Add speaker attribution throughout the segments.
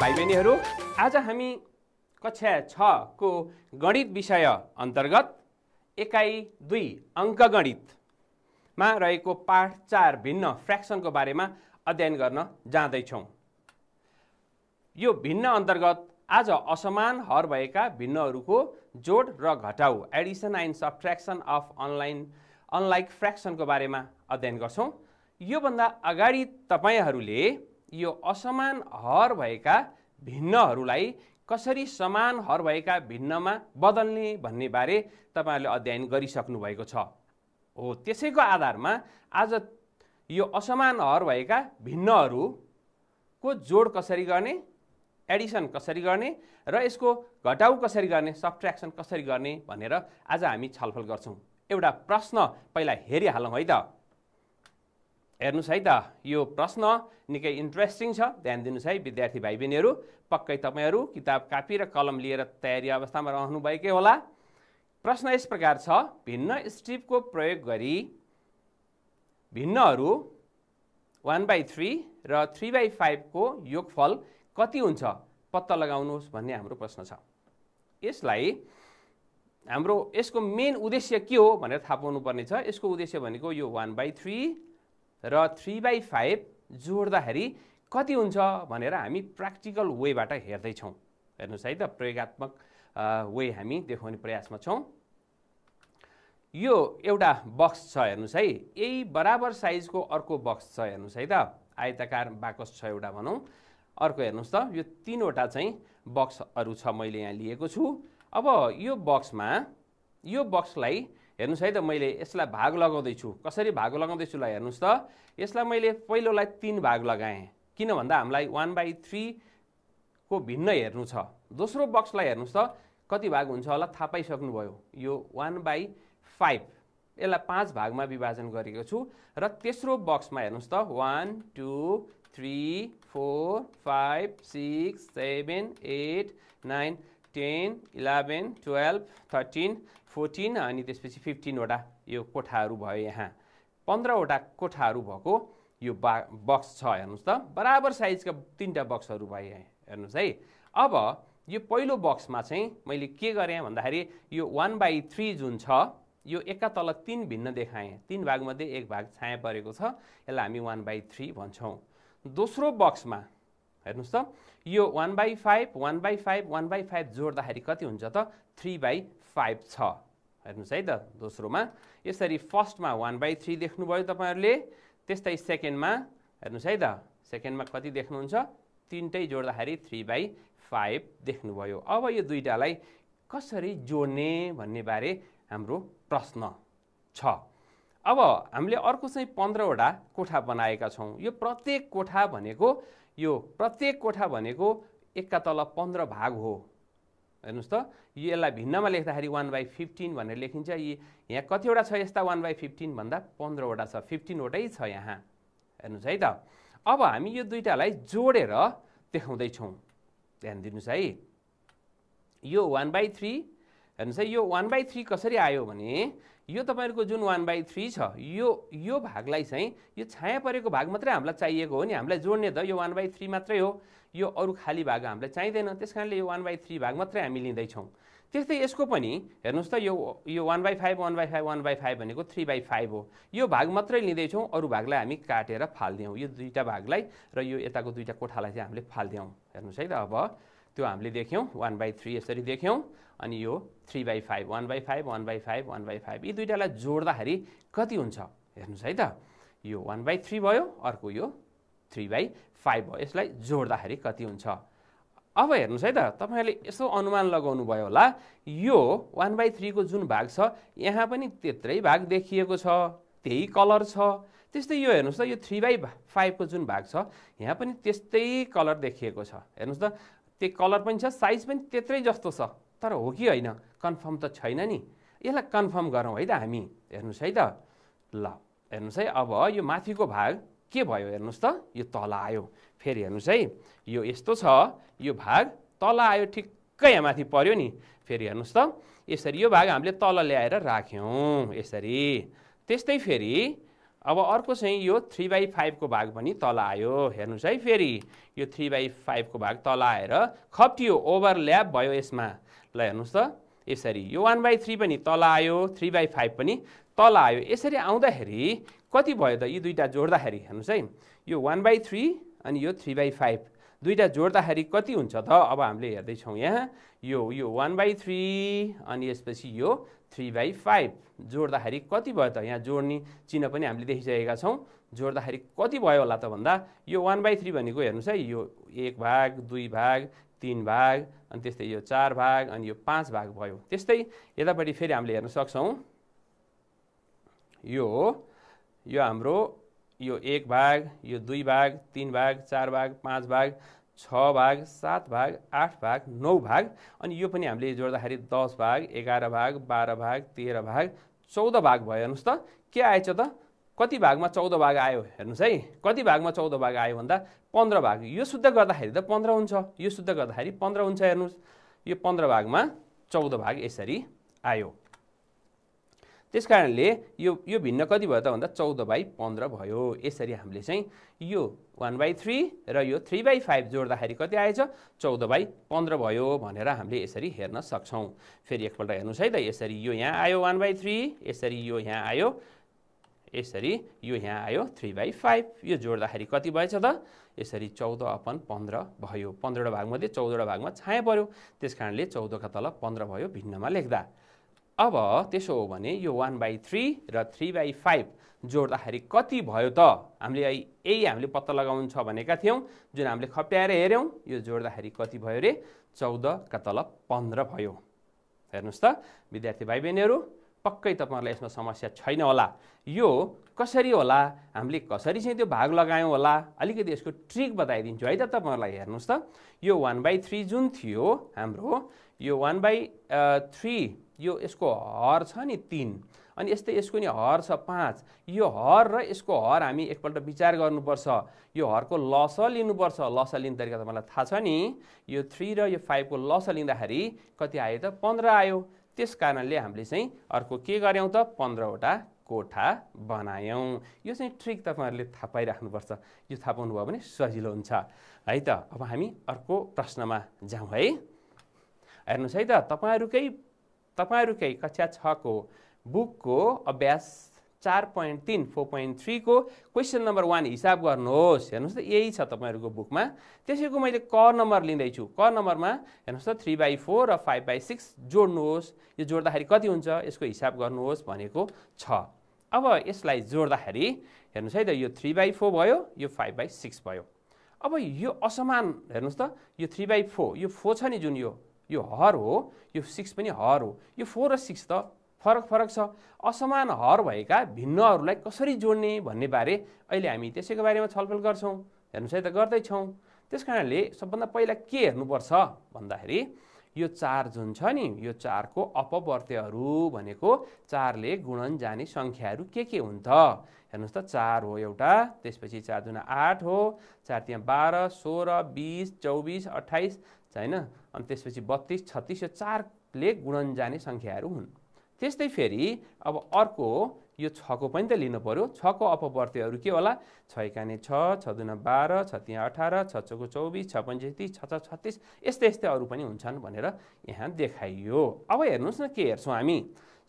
Speaker 1: भाइ बहिनीहरू आज हामी कक्षा छको गणित विषय अन्तर्गत एकाइ दुई अङ्कगणितमा रहेको पाठ चार भिन्न फ्रेक्सनको बारेमा अध्ययन गर्न जाँदैछौँ यो भिन्न अन्तर्गत आज असमान हर भएका भिन्नहरूको जोड र घटाउ एडिसन एन्ड सब्ट्र्याक्सन अफ अनलाइन अनलाइक फ्रेक्सनको बारेमा अध्ययन गर्छौँ योभन्दा अगाडि तपाईँहरूले यो असमान हर भएका भिन्नहरूलाई कसरी समान हर भएका भिन्नमा बदल्ने भन्ने बारे तपाईँहरूले अध्ययन गरिसक्नु भएको छ हो त्यसैको आधारमा आज यो असमान हर भएका भिन्नहरूको जोड कसरी गर्ने एडिसन कसरी गर्ने र यसको घटाउ कसरी गर्ने सब्ट्र्याक्सन कसरी गर्ने भनेर आज हामी छलफल गर्छौँ एउटा प्रश्न पहिला हेरिहालौँ है त हेर्नुहोस् है त यो प्रश्न निकै इन्ट्रेस्टिङ छ ध्यान दिनुहोस् है विद्यार्थी भाइ बहिनीहरू पक्कै तपाईँहरू किताब कापी र कलम लिएर तयारी अवस्थामा रहनुभएकै होला प्रश्न यस प्रकार छ भिन्न स्ट्रिपको प्रयोग गरी भिन्नहरू वान बाई थ्री र थ्री बाई फाइभको योगफल कति हुन्छ पत्ता लगाउनुहोस् भन्ने हाम्रो प्रश्न छ यसलाई हाम्रो यसको मेन उद्देश्य के हो भनेर थाहा पाउनुपर्ने छ यसको उद्देश्य भनेको यो वान बाई थ्री र थ्री बाई फाइभ जोड्दाखेरि कति हुन्छ भनेर हामी प्र्याक्टिकल वेबाट हेर्दैछौँ हेर्नुहोस् है त प्रयोगत्मक वे हामी देखाउने प्रयासमा छौँ यो एउटा बक्स छ हेर्नुहोस् है यही बराबर साइजको अर्को बक्स छ हेर्नुहोस् है त आयताकार बाकस छ एउटा भनौँ अर्को हेर्नुहोस् त यो तिनवटा चाहिँ बक्सहरू छ मैले यहाँ लिएको छु अब यो बक्समा यो बक्सलाई हेर्नुहोस् है त मैले यसलाई भाग लगाउँदैछु कसरी भाग लगाउँदैछु ल हेर्नुहोस् त यसलाई मैले पहिलोलाई तिन भाग लगाएँ किन भन्दा हामीलाई वान बाई थ्रीको भिन्न हेर्नु छ दोस्रो बक्सलाई हेर्नुहोस् त कति भाग हुन्छ होला थाहा पाइसक्नुभयो यो वान बाई फाइभ यसलाई पाँच भागमा विभाजन गरेको छु र तेस्रो बक्समा हेर्नुहोस् त one two three four five six seven eight nine ten eleven twelve thirteen fourteen अनि त्यसपछि फिफ्टिनवटा यो कोठाहरू भयो यहाँ पन्ध्रवटा कोठाहरू भएको यो बा बक्स छ हेर्नुहोस् त बराबर साइजका तिनवटा बक्सहरू भए हेर्नुहोस् है अब यो पहिलो बक्समा चाहिँ मैले के गरेँ भन्दाखेरि यो वान बाई थ्री जुन छ यो एका तल तिन भिन्न देखाएँ तिन भागमध्ये एक भाग छाया परेको छ यसलाई हामी वान बाई थ्री भन्छौँ दोस्रो बक्समा हेर्नुहोस् त यो one by five one by five one by five जोड्दाखेरि कति हुन्छ त थ्री बाई फाइभ छ हेर्नुहोस् है त दोस्रोमा यसरी फर्स्टमा वान बाई थ्री देख्नुभयो तपाईँहरूले त्यस्तै सेकेन्डमा हेर्नुहोस् है त सेकेन्डमा कति देख्नुहुन्छ तिनटै जोड्दाखेरि थ्री बाई फाइभ देख्नुभयो अब यो दुइटालाई कसरी जोड्ने भन्ने बारे हाम्रो प्रश्न छ अब हामीले अर्को चाहिँ पन्ध्रवटा कोठा बनाएका छौँ यो प्रत्येक कोठा भनेको यो प्रत्येक कोठा भनेको एकका तल पन्ध्र भाग हो हेर्नुहोस् त यो यसलाई भिन्नमा लेख्दाखेरि वान बाई फिफ्टिन भनेर लेखिन्छ यी यहाँ कतिवटा छ यस्ता वान बाई फिफ्टिन भन्दा पन्ध्रवटा छ फिफ्टिनवटै छ यहाँ हेर्नुहोस् है त अब हामी यो दुइटालाई जोडेर देखाउँदैछौँ ध्यान दिनुहोस् है यो वान बाई थ्री हेर्नुहोस् है यो वान बाई थ्री कसरी आयो भने यो तपाईँहरूको जुन वान बाई थ्री छ यो यो भागलाई चाहिँ यो छाया परेको भाग मात्रै हामीलाई चाहिएको हो नि हामीलाई जोड्ने त यो वान बाई थ्री मात्रै हो यो अरू खाली भाग हामीलाई चाहिँदैन त्यस कारणले यो वान बाई थ्री भाग मात्रै हामी लिँदैछौँ त्यस्तै यसको पनि हेर्नुहोस् त यो यो one by five one by five one by five भनेको थ्री बाई फाइभ हो यो भाग मात्रै लिँदैछौँ अरू भागलाई हामी काटेर फालिदियौँ यो दुईवटा भागलाई र यो यताको दुईवटा कोठालाई चाहिँ हामीले फालिदियौँ हेर्नुहोस् है त अब त्यो हामीले देख्यौँ वान बाई थ्री यसरी देख्यौँ अनि यो three by five one by five one by five one by five यी दुइटालाई जोड्दाखेरि कति हुन्छ हेर्नुहोस् है त यो वान बाई थ्री भयो अर्को यो थ्री बाई फाइभ भयो यसलाई जोड्दाखेरि कति हुन्छ अब हेर्नुहोस् है त तपाईँहरूले यसो अनुमान लगाउनु भयो होला यो वान बाई थ्रीको जुन भाग छ यहाँ पनि त्यत्रै भाग देखिएको छ त्यही कलर छ त्यस्तै यो हेर्नुहोस् त यो थ्री बाई फाइभको जुन भाग छ यहाँ पनि त्यस्तै कलर देखिएको छ हेर्नुहोस् त त्यही कलर पनि छ साइज पनि त्यत्रै जस्तो छ तर हो कि होइन कन्फर्म त छैन नि यसलाई कन्फर्म गरौँ है त हामी हेर्नुहोस् है त ल हेर्नुहोस् है अब यो माथिको भाग के भयो हेर्नुहोस् त यो तल आयो फेरि हेर्नुहोस् है यो यस्तो छ यो भाग तल आयो ठिक्कै यहाँ माथि पऱ्यो नि फेरि हेर्नुहोस् त यसरी यो भाग हामीले तल ल्याएर राख्यौँ यसरी त्यस्तै फेरि अब अर्को चाहिँ यो थ्री बाई फाइभको भाग पनि तल आयो हेर्नुहोस् है फेरि यो थ्री बाई फाइभको भाग तल आएर खप्टियो ओभरल्याप भयो यसमा ल हेर्नुहोस् त यसरी यो वान बाई थ्री पनि तल आयो थ्री बाई फाइभ पनि तल आयो यसरी आउँदाखेरि कति भयो त यी दुईवटा जोड्दाखेरि हेर्नुहोस् है यो वान बाई थ्री अनि यो थ्री बाई फाइभ दुईवटा जोड्दाखेरि कति हुन्छ त अब हामीले हेर्दैछौँ यहाँ यो यो वान बाई थ्री अनि यसपछि यो थ्री बाई फाइभ जोड्दाखेरि कति भयो त यहाँ जोड्ने चिन्ह पनि हामीले देखिसकेका छौँ जोड्दाखेरि कति भयो होला त भन्दा यो वान बाई थ्री भनेको हेर्नुहोस् है यो एक भाग दुई भाग तिन भाग अनि त्यस्तै यो चार भाग अनि यो पाँच भाग भयो त्यस्तै यतापट्टि फेरि हामीले हेर्न सक्छौँ यो हो यो हाम्रो यो एक भाग यो दुई भाग तिन भाग चार भाग पाँच भाग छ भाग सात भाग आठ भाग नौ भाग अनि यो पनि हामीले जोड्दाखेरि दस भाग एघार भाग बाह्र भाग तेह्र भाग चौध भाग भयो हेर्नुहोस् त के आएछ त कति भागमा चौध भाग आयो हेर्नुहोस् है कति भागमा चौध भाग आयो भन्दा पन्ध्र भाग यो शुद्ध गर्दाखेरि त पन्ध्र हुन्छ यो शुद्ध गर्दाखेरि पन्ध्र हुन्छ हेर्नुहोस् यो पन्ध्र भागमा चौध भाग यसरी आयो त्यस कारणले यो यो भिन्न कति भयो त भन्दा चौध बाई पन्ध्र भयो यसरी हामीले चाहिँ यो वान बाई थ्री र यो थ्री बाई फाइभ जोड्दाखेरि कति आएछ चौध बाई पन्ध्र भयो भनेर हामीले यसरी हेर्न सक्छौँ फेरि एकपल्ट हेर्नुहोस् है त यसरी यो यहाँ आयो वान बाई थ्री यसरी यो यहाँ आयो यसरी यो यहाँ आयो थ्री बाई फाइभ यो जोड्दाखेरि कति भएछ त यसरी चौध अपन पन्ध्र भयो पन्ध्रवटा भागमध्ये चौधवटा भागमा छाया पऱ्यो त्यस कारणले चौधका तल पन्ध्र भयो भिन्नमा लेख्दा अब त्यसो हो भने यो वान बाई थ्री र थ्री बाई फाइभ जोड्दाखेरि कति भयो त हामीले यही हामीले पत्ता लगाउनु छ भनेका थियौँ जुन हामीले खप्याएर हेऱ्यौँ यो जोड्दाखेरि कति भयो रे चौधका तल पन्ध्र भयो हेर्नुहोस् त विद्यार्थी भाइ बहिनीहरू पक्कै तपाईँहरूलाई यसमा समस्या छैन होला यो कसरी होला हामीले कसरी चाहिँ त्यो भाग लगायौँ होला अलिकति यसको ट्रिक बताइदिन्छु है त तपाईँहरूलाई हेर्नुहोस् त यो वान बाई थ्री जुन थियो हाम्रो यो वान बाई थ्री यो यसको हर छ नि तिन अनि यस्तै यसको नि हर छ पाँच यो हर र यसको हर हामी एकपल्ट विचार गर्नुपर्छ यो हरको लस लिनुपर्छ लस लिने तरिका तपाईँलाई थाहा छ नि यो थ्री र यो फाइभको लस लिँदाखेरि कति आयो त पन्ध्र आयो त्यस कारणले हामीले चाहिँ अर्को के गऱ्यौँ त पन्ध्रवटा कोठा बनायौँ यो चाहिँ ट्रिक तपाईँहरूले थाहा पाइराख्नुपर्छ यो थाहा पाउनुभयो भने सजिलो हुन्छ है त अब हामी अर्को प्रश्नमा जाउँ है हेर्नुहोस् है त तपाईँहरूकै तपाईँहरूकै कक्षा छको बुकको अभ्यास चार पोइन्ट तिन फोर पोइन्ट थ्रीको क्वेसन नम्बर वान हिसाब गर्नुहोस् हेर्नुहोस् त यही छ तपाईँहरूको बुकमा त्यसैको मैले क नम्बर लिँदैछु क नम्बरमा हेर्नुहोस् त थ्री बाई फोर र फाइभ बाई सिक्स जोड्नुहोस् यो जोड्दाखेरि कति हुन्छ यसको हिसाब गर्नुहोस् भनेको छ अब यसलाई जोड्दाखेरि हेर्नुहोस् है त यो थ्री बाई फोर भयो यो फाइभ बाई सिक्स भयो अब यो असमान हेर्नुहोस् त यो थ्री बाई फोर यो फोर छ नि जुन यो यो हर हो यो सिक्स पनि हर हो यो फोर र सिक्स त फरक फरक छ असमान हर भएका भिन्नहरूलाई कसरी जोड्ने भन्ने बारे अहिले हामी त्यसैको बारेमा छलफल गर्छौँ हेर्नुहोस् है त गर्दैछौँ त्यस कारणले सबभन्दा पहिला के हेर्नुपर्छ भन्दाखेरि यो चार जुन छ नि यो चारको अपवर्त्यहरू भनेको चारले गुणन जाने सङ्ख्याहरू के के हुन् त हेर्नुहोस् त चार हो एउटा त्यसपछि चार दुना आठ हो चार त्यहाँ बाह्र सोह्र बिस चौबिस अठाइस होइन अनि त्यसपछि बत्तिस छत्तिस यो चारले गुणन जाने सङ्ख्याहरू हुन् त्यस्तै फेरि अब अर्को यो छको पनि त लिनु पऱ्यो छको अपवर्तीहरू के होला छ एकाने छ छ दुना बाह्र छ त्यहाँ अठार छ छको चौबिस छ पन्चे छ छ छत्तिस यस्तै यस्तै अरू पनि हुन्छन् भनेर यहाँ देखाइयो अब हेर्नुहोस् न के हेर्छौँ हामी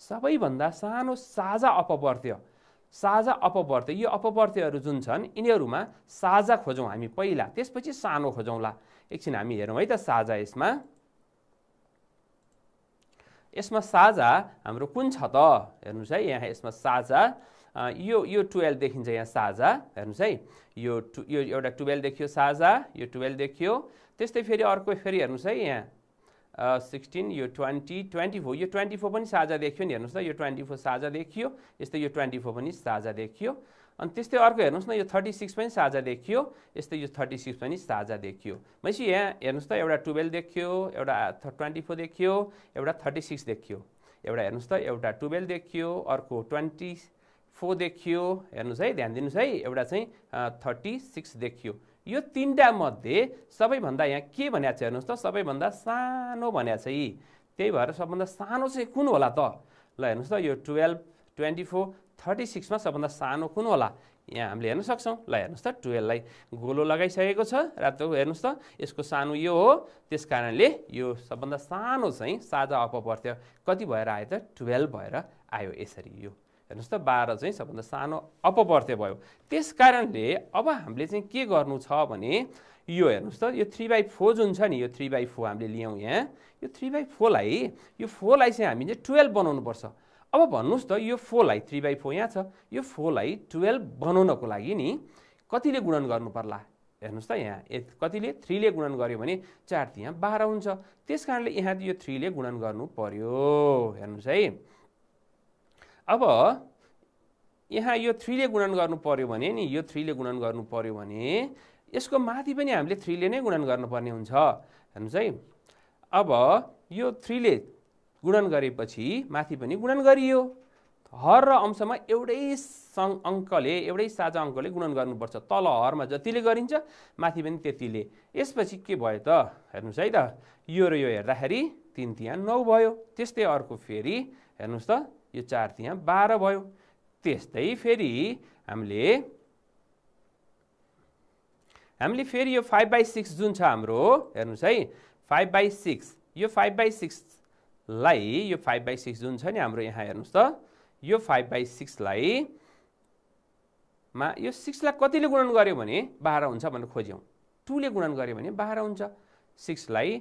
Speaker 1: सबैभन्दा सानो साझा अपवर्त्य साझा अपवर्त्य यो अपवर्त्यहरू जुन छन् यिनीहरूमा साझा खोजौँ हामी पहिला त्यसपछि सानो खोजौँला एकछिन हामी हेरौँ है त साझा यसमा यसमा साझा हाम्रो कुन छ त हेर्नुहोस् है यहाँ यसमा साझा यो यो टुवेल्भ देखिन्छ यहाँ साझा हेर्नुहोस् है यो टु यो एउटा टुवेल्भ देखियो साझा यो टुवेल्भ देखियो त्यस्तै फेरि अर्को फेरि हेर्नुहोस् है यहाँ सिक्सटिन यो ट्वेन्टी ट्वेन्टी फोर यो ट्वेन्टी फोर पनि साझा देखियो नि हेर्नुहोस् त यो ट्वेन्टी फोर साझा देखियो यस्तै यो ट्वेन्टी फोर पनि साझा देखियो अनि त्यस्तै अर्को हेर्नुहोस् न यो थर्टी सिक्स पनि साझा देखियो यस्तै यो थर्टी सिक्स पनि साझा देखियो भनेपछि यहाँ हेर्नुहोस् त एउटा टुवेल्भ देखियो एउटा ट्वेन्टी फोर देखियो एउटा थर्टी सिक्स देखियो एउटा हेर्नुहोस् त एउटा टुवेल्भ देखियो अर्को ट्वेन्टी फोर देखियो हेर्नुहोस् है ध्यान दिनुहोस् है एउटा चाहिँ थर्टी सिक्स देखियो यो तिनवटा मध्ये सबैभन्दा यहाँ के भनेको छ हेर्नुहोस् त सबैभन्दा सानो भनेको छ यी त्यही भएर सबभन्दा सानो चाहिँ कुन होला त ल हेर्नुहोस् त यो टुवेल्भ ट्वेन्टी फोर थर्टी सिक्समा सबभन्दा सानो कुन होला यहाँ हामीले हेर्न सक्छौँ ल हेर्नुहोस् त टुवेल्भलाई गोलो लगाइसकेको छ रातो हेर्नुहोस् त यसको सानो यो हो त्यस कारणले यो सबभन्दा सानो चाहिँ साझा अपवर्त्य कति भएर आयो त टुवेल्भ भएर आयो यसरी यो हेर्नुहोस् त बाह्र चाहिँ सबभन्दा सानो अपवर्त्य भयो त्यस कारणले अब हामीले चाहिँ के गर्नु छ भने यो हेर्नुहोस् त यो थ्री बाई फोर जुन छ नि यो थ्री बाई फोर हामीले लियौँ यहाँ यो थ्री बाई फोरलाई यो फोरलाई चाहिँ हामीले टुवेल्भ बनाउनुपर्छ अब भन्नुहोस् त यो फोरलाई थ्री बाई फोर यहाँ छ यो फोरलाई टुवेल्भ बनाउनको लागि नि कतिले गुणन गर्नु पर्ला हेर्नुहोस् त यहाँ ए कतिले थ्रीले गुणन गर्यो भने चार यहाँ बाह्र हुन्छ त्यस कारणले यहाँ यो थ्रीले गुणन गर्नु पर्यो हेर्नुहोस् है अब यहाँ यो थ्रीले गुणन गर्नु पर्यो भने नि यो थ्रीले गुणन गर्नु पर्यो भने यसको माथि पनि हामीले थ्रीले नै गुणन गर्नुपर्ने हुन्छ हेर्नुहोस् है अब यो थ्रीले गुणन गरेपछि माथि पनि गुणन गरियो हर र अंशमा एउटै सङ अङ्कले एउटै साझा अङ्कले गुणन गर्नुपर्छ तल हरमा जतिले गरिन्छ माथि पनि त्यतिले यसपछि के भयो त हेर्नुहोस् है त यो र यो हेर्दाखेरि तिन तिहाँ नौ भयो त्यस्तै अर्को फेरि हेर्नुहोस् त यो चार तिहाँ बाह्र भयो त्यस्तै फेरि हामीले हामीले फेरि यो फाइभ बाई सिक्स जुन छ हाम्रो हेर्नुहोस् है फाइभ बाई सिक्स यो फाइभ बाई सिक्स लाई यो फाइभ बाई सिक्स जुन छ नि हाम्रो यहाँ हेर्नुहोस् त यो फाइभ बाई सिक्सलाई मा यो सिक्सलाई कतिले गुणन गऱ्यो भने बाह्र हुन्छ भनेर खोज्यौँ टूले गुणन गऱ्यो भने बाह्र हुन्छ सिक्सलाई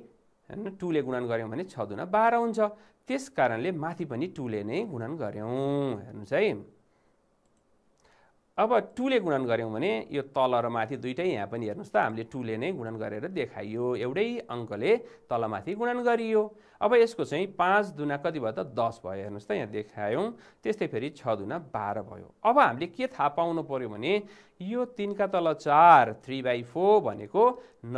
Speaker 1: होइन टूले गुणन गऱ्यौँ भने छ दुना बाह्र हुन्छ त्यस कारणले माथि पनि टूले नै गुणन गऱ्यौँ हेर्नुहोस् है अब टुले गुणन गऱ्यौँ भने यो तल र माथि दुइटै यहाँ पनि हेर्नुहोस् त हामीले टुले नै गुणन गरेर देखाइयो एउटै अङ्कले तलमाथि गुणन गरियो अब यसको चाहिँ पाँच दुना कति भयो त दस भयो हेर्नुहोस् त यहाँ देखायौँ त्यस्तै फेरि छ दुना बाह्र भयो अब हामीले के थाहा पाउनु पऱ्यो भने यो तिनका तल चार थ्री बाई फोर भनेको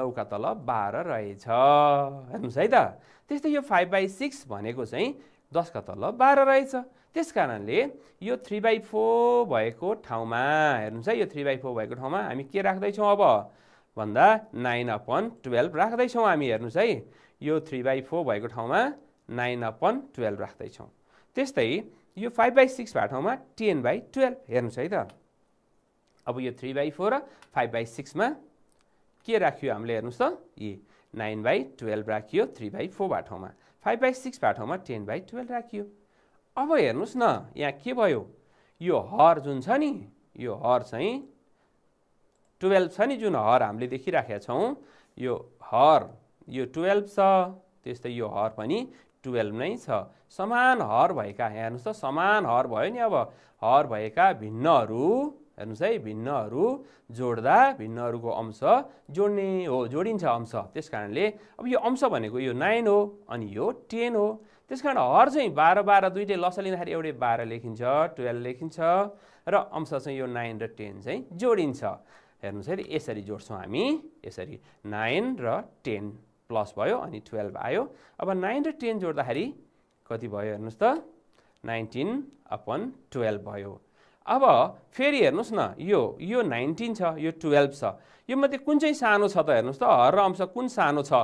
Speaker 1: नौका तल बाह्र रहेछ हेर्नुहोस् है त त्यस्तै यो फाइभ बाई सिक्स भनेको चाहिँ दसका तल बाह्र रहेछ त्यस कारणले यो थ्री बाई फोर भएको ठाउँमा हेर्नुहोस् है यो थ्री बाई फोर भएको ठाउँमा हामी के राख्दैछौँ अब भन्दा नाइन अपन टुवेल्भ राख्दैछौँ हामी हेर्नुहोस् है यो थ्री बाई फोर भएको ठाउँमा नाइन अपन टुवेल्भ राख्दैछौँ त्यस्तै यो फाइभ बाई सिक्स भएको ठाउँमा टेन बाई टुवेल्भ हेर्नुहोस् है त अब यो थ्री बाई फोर र फाइभ बाई सिक्समा के राख्यो हामीले हेर्नुहोस् त ए नाइन बाई टुवेल्भ राखियो थ्री बाई फोर भएको ठाउँमा फाइभ बाई सिक्स भएको ठाउँमा टेन बाई टुवेल्भ राखियो अब हेर्नुहोस् न यहाँ के भयो यो हर जुन छ नि यो हर चाहिँ टुवेल्भ छ नि जुन हर हामीले देखिराखेका छौँ यो हर यो टुवेल्भ छ त्यस्तै यो हर पनि टुवेल्भ नै छ समान हर भएका हेर्नुहोस् त समान हर भयो नि अब हर भएका भिन्नहरू हेर्नुहोस् है भिन्नहरू जोड्दा भिन्नहरूको अंश जोड्ने हो जोडिन्छ अंश त्यस कारणले अब यो अंश भनेको यो नाइन हो अनि यो टेन हो त्यस कारण हर चाहिँ बाह्र बाह्र दुइटै लस लिँदाखेरि एउटै बाह्र लेखिन्छ टुवेल्भ लेखिन्छ र अंश चाहिँ यो नाइन र टेन चाहिँ जोडिन्छ हेर्नुहोस् है यसरी जोड्छौँ हामी यसरी नाइन र टेन प्लस भयो अनि टुवेल्भ आयो अब नाइन र टेन जोड्दाखेरि कति भयो हेर्नुहोस् त नाइन्टिन अपन टुवेल्भ भयो अब फेरि हेर्नुहोस् न यो यो नाइन्टिन छ यो टुवेल्भ छ यो मध्ये कुन चाहिँ सानो छ त हेर्नुहोस् त हर र अंश कुन सानो छ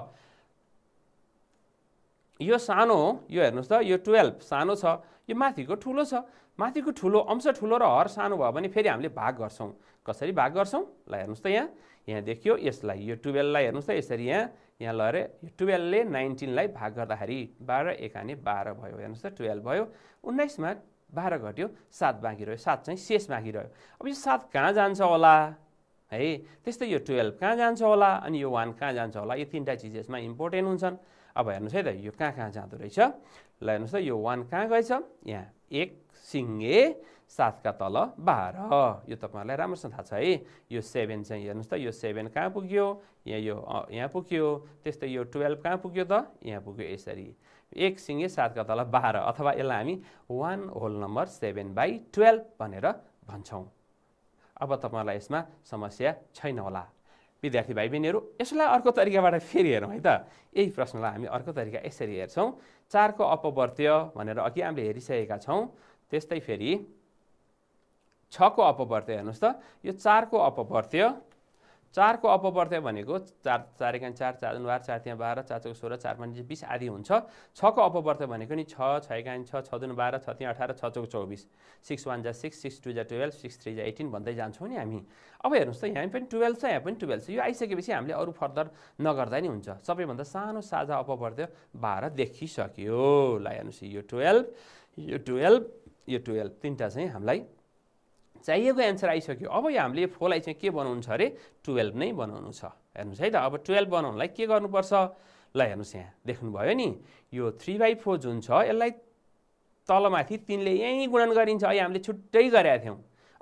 Speaker 1: यो सानो हो यो हेर्नुहोस् त यो टुवेल्भ सानो छ यो माथिको ठुलो छ माथिको ठुलो अंश ठुलो र हर सानो भयो भने फेरि हामीले भाग गर्छौँ कसरी भाग गर्छौँ ल हेर्नुहोस् त यहाँ यहाँ देखियो यसलाई यो टुवेल्भलाई हेर्नुहोस् त यसरी यहाँ यहाँ ल अरे यो टुवेल्भले नाइन्टिनलाई भाग गर्दाखेरि बाह्र एकाने बाह्र भयो हेर्नुहोस् त टुवेल्भ भयो उन्नाइसमा बाह्र घट्यो सात बाँकी रह्यो सात चाहिँ शेष बाँकी रह्यो अब यो सात कहाँ जान्छ होला है त्यस्तै यो टुवेल्भ कहाँ जान्छ होला अनि यो वान कहाँ जान्छ होला यो तिनवटा चिज यसमा इम्पोर्टेन्ट हुन्छन् अब हेर्नुहोस् है त यो कहाँ कहाँ जाँदो रहेछ ल हेर्नुहोस् त यो वान कहाँ गएछ यहाँ एक सिङ्गे सातका तल बाह्र यो तपाईँहरूलाई राम्रोसँग थाहा छ है यो सेभेन चाहिँ हेर्नुहोस् त यो सेभेन कहाँ पुग्यो यहाँ यो यहाँ पुग्यो त्यस्तै यो टुवेल्भ कहाँ पुग्यो त यहाँ पुग्यो यसरी एक सिङ्गे सातका तल बाह्र अथवा यसलाई हामी one whole number seven by twelve भनेर भन्छौँ अब तपाईँहरूलाई यसमा समस्या छैन होला विद्यार्थी भाइ बहिनीहरू यसलाई अर्को तरिकाबाट फेरि हेरौँ है त यही प्रश्नलाई हामी अर्को तरिका यसरी हेर्छौँ चारको अपवर्त्य भनेर अघि हामीले हेरिसकेका छौँ त्यस्तै फेरि छको अपवर्त्य हेर्नुहोस् त यो चारको अपवर्त्य चारको अपवर्त्य भनेको चार चार एकान चार चार अनुहार चार त्यहाँ बाह्र चार चौक सोह्र चार पाँच बिस आदि हुन्छ छको अपवर्त्य भनेको नि छ छ एकान छ छ दुन बाह्र छ त्यहाँ अठार छ चौक चौबिस सिक्स वान जा सिक्स सिक्स टू जा टुवेल्भ सिक्स थ्री जा एटिन भन्दै जान्छौँ नि हामी अब हेर्नुहोस् त यहाँ पनि टुवेल्भ छ यहाँ पनि टुवेल्भ छ यो आइसकेपछि हामीले अरू फर्दर नगर्दा नि हुन्छ सबैभन्दा सानो साझा अपवर्त्य बाह्र देखिसक्यो ल हेर्नुहोस् यो टुवेल्भ यो टुवेल्भ यो टुवेल्भ तिनवटा चाहिँ हामीलाई चाहिएको एन्सर आइसक्यो अब यो हामीले फोरलाई चाहिँ के बनाउनु छ अरे टुवेल्भ नै बनाउनु छ हेर्नुहोस् है त अब टुवेल्भ बनाउनुलाई के गर्नुपर्छ ल हेर्नुहोस् यहाँ देख्नुभयो नि यो थ्री बाई फोर जुन छ यसलाई तलमाथि तिनले यहीँ गुणन गरिन्छ अहिले हामीले छुट्टै गरेका थियौँ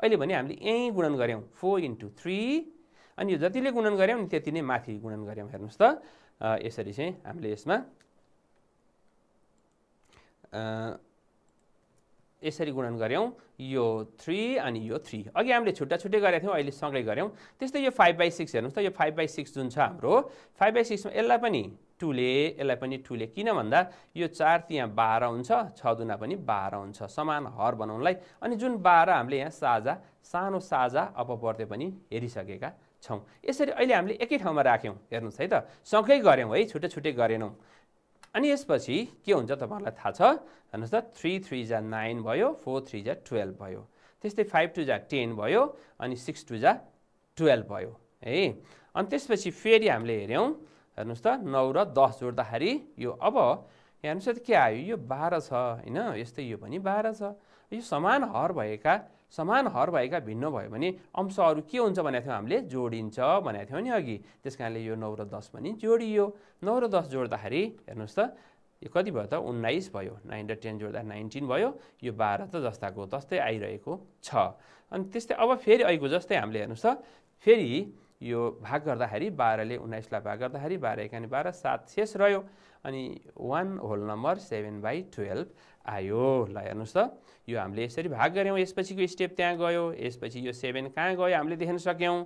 Speaker 1: अहिले भने हामीले यहीँ गुणन गऱ्यौँ फोर इन्टु थ्री अनि यो जतिले गुणन गऱ्यौँ नि त्यति नै माथि गुणन गऱ्यौँ हेर्नुहोस् त यसरी चाहिँ हामीले यसमा यसरी गुणन गऱ्यौँ यो थ्री अनि यो थ्री अघि हामीले छुट्टा छुट्टै गरेका थियौँ अहिले सँगै गऱ्यौँ त्यस्तै यो फाइभ बाई सिक्स हेर्नुहोस् त यो फाइभ बाई सिक्स जुन छ हाम्रो फाइभ बाई सिक्समा यसलाई पनि टूले यसलाई पनि टूले किन भन्दा यो चार यहाँ बाह्र हुन्छ छ दुना पनि बाह्र हुन्छ समान हर बनाउनलाई अनि जुन बाह्र हामीले यहाँ साझा सानो साझा अपवर्ते पनि हेरिसकेका छौँ यसरी अहिले हामीले एकै ठाउँमा राख्यौँ हेर्नुहोस् है त सँगै गऱ्यौँ है छुट्टै छुट्टै गरेनौँ अनि यसपछि के हुन्छ तपाईँहरूलाई थाहा छ हेर्नुहोस् त थ्री थ्री जा नाइन भयो फोर थ्री जा टुवेल्भ भयो त्यस्तै फाइभ टू जा टेन भयो अनि सिक्स टू जा टुवेल्भ भयो है अनि त्यसपछि फेरि हामीले हेऱ्यौँ हेर्नुहोस् त नौ र दस जोड्दाखेरि यो अब हेर्नुहोस् त के आयो यो बाह्र छ होइन यस्तै यो पनि बाह्र छ यो समान हर भएका समान हर भएका भिन्न भयो भने अंशहरू के हुन्छ भनेको थियौँ हामीले जोडिन्छ भनेको थियौँ नि अघि त्यस कारणले यो नौ र दस पनि जोडियो नौ र दस जोड्दाखेरि हेर्नुहोस् त यो कति भयो त उन्नाइस भयो नाइन र टेन जोड्दा नाइन्टिन भयो यो बाह्र त जस्ताको तस्तै आइरहेको छ अनि त्यस्तै अब फेरि अहिलेको जस्तै हामीले हेर्नुहोस् त फेरि यो भाग गर्दाखेरि बाह्रले उन्नाइसलाई भाग गर्दाखेरि बाह्र एकानी बाह्र सात शेष रह्यो अनि one whole number seven by twelve आयो ल हेर्नुहोस् त यो हामीले यसरी भाग गऱ्यौँ यसपछिको स्टेप त्यहाँ गयो यसपछि यो सेभेन कहाँ गयो हामीले देख्न सक्यौँ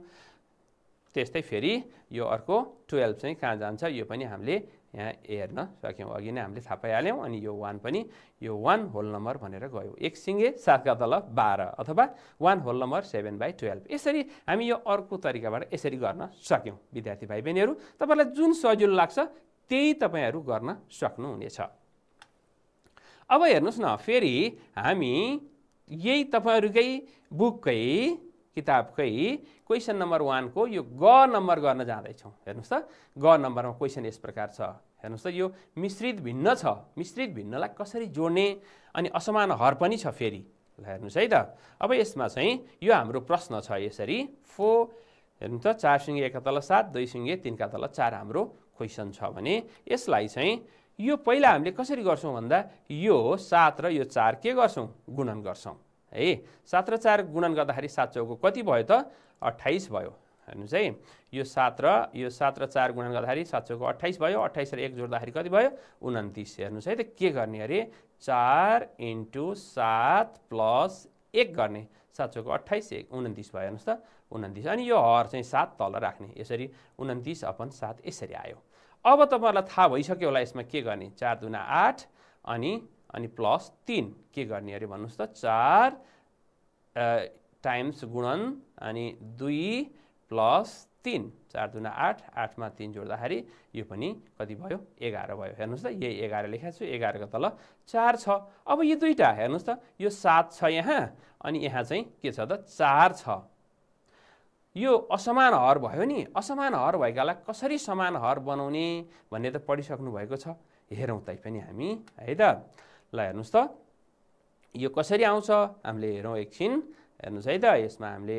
Speaker 1: त्यस्तै फेरि यो अर्को टुवेल्भ चाहिँ कहाँ जान्छ यो पनि हामीले यहाँ हेर्न सक्यौँ अघि नै हामीले थाहा पाइहाल्यौँ अनि यो वान पनि यो वान होल नम्बर भनेर गयो एक सिङ्गे सातका तल बाह्र अथवा one whole number seven by twelve यसरी हामी यो अर्को तरिकाबाट यसरी गर्न सक्यौँ विद्यार्थी भाइ बहिनीहरू तपाईँलाई जुन सजिलो लाग्छ त्यही तपाईँहरू गर्न सक्नुहुनेछ अब हेर्नुहोस् न फेरि हामी यही तपाईँहरूकै बुककै किताबकै क्वेसन नम्बर वानको यो ग नम्बर गर्न जाँदैछौँ हेर्नुहोस् त ग नम्बरमा क्वेसन यस प्रकार छ हेर्नुहोस् त यो मिश्रित भिन्न छ मिश्रित भिन्नलाई कसरी जोड्ने अनि असमान हर पनि छ फेरि हेर्नुहोस् है त अब यसमा चाहिँ यो हाम्रो प्रश्न छ यसरी फो हेर्नु त चार सिङ्गे एका तल सात दुई सिङ्गे तिनका तल चार हाम्रो क्वेसन छ भने यसलाई चाहिँ यो पहिला हामीले कसरी गर्छौँ भन्दा यो सात र यो चार के गर्छौँ गुणन गर्छौँ है सात र चार गुणन गर्दाखेरि सात चौको कति भयो त अठाइस भयो हेर्नुहोस् है यो सात र यो सात र चार गुणन गर्दाखेरि सात चौको अट्ठाइस भयो अट्ठाइस र एक जोड्दाखेरि कति भयो उन्तिस हेर्नुहोस् है त के गर्ने अरे चार इन्टु सात प्लस एक गर्ने सात चौको अट्ठाइस एक उन्तिस भयो हेर्नुहोस् त उन्तिस अनि यो हर चाहिँ सात तल राख्ने यसरी उन्तिस अपन सात यसरी आयो अब तपाईँहरूलाई थाहा भइसक्यो होला यसमा के गर्ने चार दुना आठ अनि अनि प्लस तिन के गर्ने अरे भन्नुहोस् त चार टाइम्स गुणन अनि दुई प्लस तिन चार दुना आठ आठमा तिन जोड्दाखेरि यो पनि कति भयो एघार भयो हेर्नुहोस् त यही एघार लेखाएको छु एघारको तल चार छ अब यो दुईवटा हेर्नुहोस् त यो सात छ यहाँ अनि यहाँ चाहिँ के छ त चार छ यो असमान हर भयो नि असमान हर भएकालाई कसरी समान हर बनाउने भन्ने त पढिसक्नु भएको छ हेरौँ तैपनि हामी है त ल हेर्नुहोस् त यो कसरी आउँछ हामीले हेरौँ एकछिन हेर्नुहोस् है त यसमा हामीले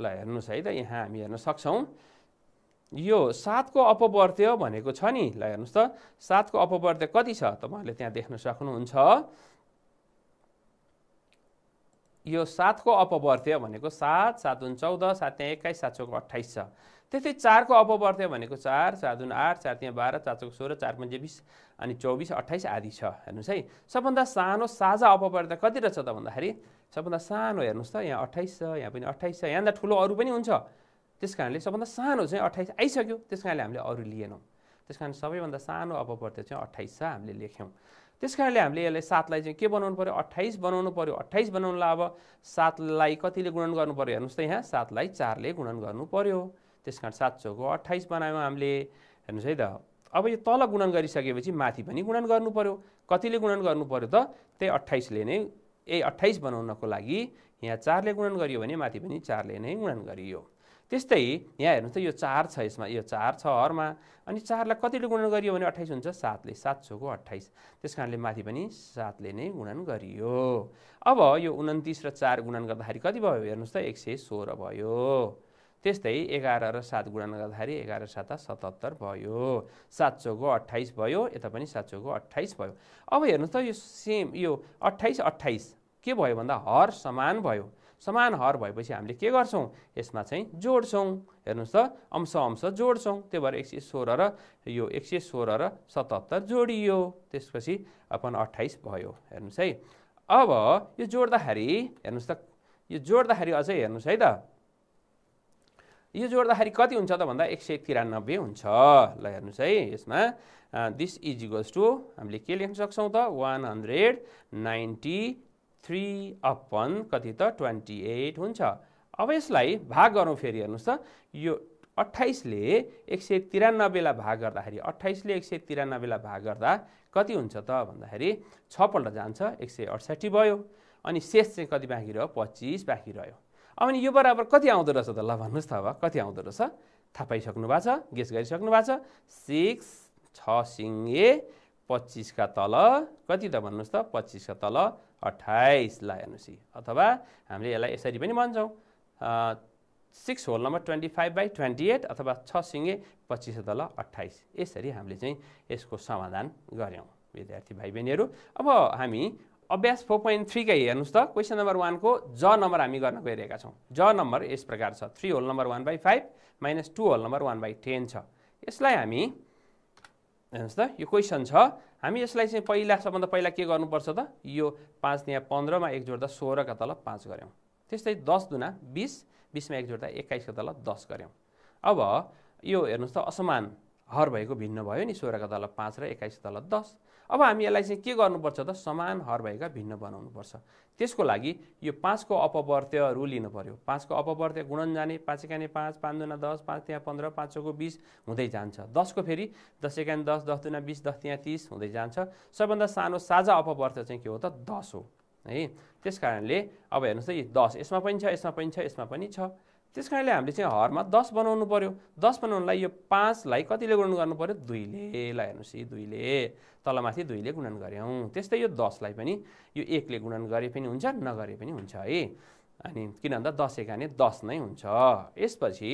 Speaker 1: ल हेर्नुहोस् है त यहाँ हामी हेर्न सक्छौँ यो सातको अपवर्त्य भनेको छ नि ल हेर्नुहोस् त सातको अपवर्त्य कति छ तपाईँहरूले त्यहाँ देख्न सक्नुहुन्छ यो सातको अपवर्त्य भनेको सात सात दुन चौध सात त्यहाँ एक्काइस सात सौको अट्ठाइस छ त्यस्तै चारको अपवर्त्य भनेको चार सात दुन आठ चार त्यहाँ बाह्र चार सौको सोह्र चार पन्जे बिस अनि चौबिस अट्ठाइस आदि छ हेर्नुहोस् है सबभन्दा सानो साझा अपवर्त्य कति रहेछ त भन्दाखेरि सबभन्दा सानो हेर्नुहोस् त यहाँ अट्ठाइस छ यहाँ पनि अट्ठाइस छ यहाँभन्दा ठुलो अरू पनि हुन्छ त्यस कारणले सबभन्दा सानो चाहिँ अट्ठाइस आइसक्यो त्यस कारणले हामीले अरू लिएनौँ त्यस कारण सबैभन्दा सानो अपवर्त्य चाहिँ अट्ठाइस छ हामीले लेख्यौँ त्यस कारणले हामीले यसलाई सातलाई चाहिँ के बनाउनु पऱ्यो अट्ठाइस बनाउनु पऱ्यो अट्ठाइस बनाउनुलाई अब सातलाई कतिले गुणन गर्नु पऱ्यो हेर्नुहोस् त यहाँ सातलाई चारले गुणन गर्नु पऱ्यो त्यस कारण सात चौको अट्ठाइस बनायौँ हामीले हेर्नुहोस् है त अब यो तल गुणन गरिसकेपछि माथि पनि गुणन गर्नु पऱ्यो कतिले गुणन गर्नु पऱ्यो त त्यही अट्ठाइसले नै ए अट्ठाइस बनाउनको लागि यहाँ चारले गुणन गरियो भने माथि पनि चारले नै गुणन गरियो त्यस्तै यहाँ हेर्नुहोस् त यो चार छ यसमा यो चार छ हरमा अनि चारलाई कतिले गुणन गरियो भने अठाइस हुन्छ सातले सात छोको अठाइस त्यस कारणले माथि पनि सातले नै गुणन गरियो अब यो उन्तिस र चार गुणन गर्दाखेरि कति भयो हेर्नुहोस् त एक सय सोह्र भयो त्यस्तै एघार र सात गुणन गर्दाखेरि एघार सात सतहत्तर भयो सात चौको अट्ठाइस भयो यता पनि सात चौको अट्ठाइस भयो अब हेर्नुहोस् त यो सेम यो अट्ठाइस अट्ठाइस के भयो भन्दा हर समान भयो समान हर भएपछि हामीले के गर्छौँ यसमा चाहिँ जोड्छौँ हेर्नुहोस् त अंश अंश जोड्छौँ त्यही भएर एक सय सोह्र र यो एक सय सोह्र र सतहत्तर जोडियो त्यसपछि अपन अट्ठाइस भयो हेर्नुहोस् है अब यो जोड्दाखेरि हेर्नुहोस् त यो जोड्दाखेरि अझै हेर्नुहोस् है त यो जोड्दाखेरि कति हुन्छ त भन्दा एक सय तिरानब्बे हुन्छ ल हेर्नुहोस् है यसमा दिस इज इक्वल्स टु हामीले के लेख्न सक्छौँ त one hundred ninety three upon कति त ट्वेन्टी एट हुन्छ अब यसलाई भाग गरौँ फेरि हेर्नुहोस् त यो अट्ठाइसले एक सय तिरानब्बेलाई भाग गर्दाखेरि अट्ठाइसले एक सय तिरानब्बेलाई भाग गर्दा कति हुन्छ त भन्दाखेरि छपल्ट जान्छ एक सय अठसट्ठी भयो अनि शेष चाहिँ कति बाँकी रह्यो पच्चिस बाँकी रह्यो अब अनि यो बराबर कति आउँदो रहेछ त ल भन्नुहोस् त अब कति आउँदो रहेछ थाहा पाइसक्नु भएको छ गेस गरिसक्नु भएको छ सिक्स छ सिङ्गे पच्चिसका तल कति त भन्नुहोस् त पच्चिसका तल अठाइसलाई हेर्नुहोस् यी अथवा हामीले यसलाई यसरी पनि भन्छौँ six whole number twenty five by twenty eight अथवा छ सिङ्गे पच्चिस तल अट्ठाइस यसरी हामीले चाहिँ यसको समाधान गऱ्यौँ विद्यार्थी भाइ बहिनीहरू अब हामी अभ्यास फोर पोइन्ट थ्रीकै हेर्नुहोस् त क्वेसन नम्बर वानको ज नम्बर हामी गर्न गइरहेका छौँ ज नम्बर यस प्रकार छ three whole number one by five minus two whole number one by ten छ यसलाई हामी हेर्नुहोस् त यो क्वेसन छ हामी यसलाई चाहिँ पहिला सबभन्दा पहिला के गर्नुपर्छ त यो पाँच यहाँ पन्ध्रमा एक जोड्दा सोह्रका तल पाँच गऱ्यौँ त्यस्तै दस दुना बिस बिसमा एक जोड्दा एक्काइसका तल दस गऱ्यौँ अब यो हेर्नुहोस् त असमान हर भएको भिन्न भयो नि सोह्रका तल पाँच र एक्काइसको तल दस अब हामी यसलाई चाहिँ के गर्नुपर्छ त समान हर भएका भिन्न बनाउनुपर्छ त्यसको लागि यो पाँचको अपवर्त्यहरू लिनु पर्यो पाँचको अपवर्त्य गुणन जाने पाँच एकाने पाँच पाँच दुना दस पाँच त्यहाँ पन्ध्र पाँच छको बिस हुँदै जान्छ दसको फेरि दस एकाने दस दस दुना बिस दस त्यहाँ तिस हुँदै जान्छ सबैभन्दा सानो साझा अपवर्त्य चाहिँ के हो त दस हो है त्यस कारणले अब हेर्नुहोस् त यी दस यसमा पनि छ यसमा पनि छ यसमा पनि छ त्यस कारणले हामीले चाहिँ हरमा दस बनाउनु पऱ्यो दस बनाउनुलाई यो पाँचलाई कतिले गुणन गर्नु पऱ्यो दुईले ल हेर्नुहोस् यी दुईले तलमाथि दुईले गुणन गऱ्यौँ त्यस्तै यो दसलाई पनि यो एकले गुणन गरे पनि हुन्छ नगरे पनि हुन्छ है अनि किन भन्दा दस एकाने दस नै हुन्छ यसपछि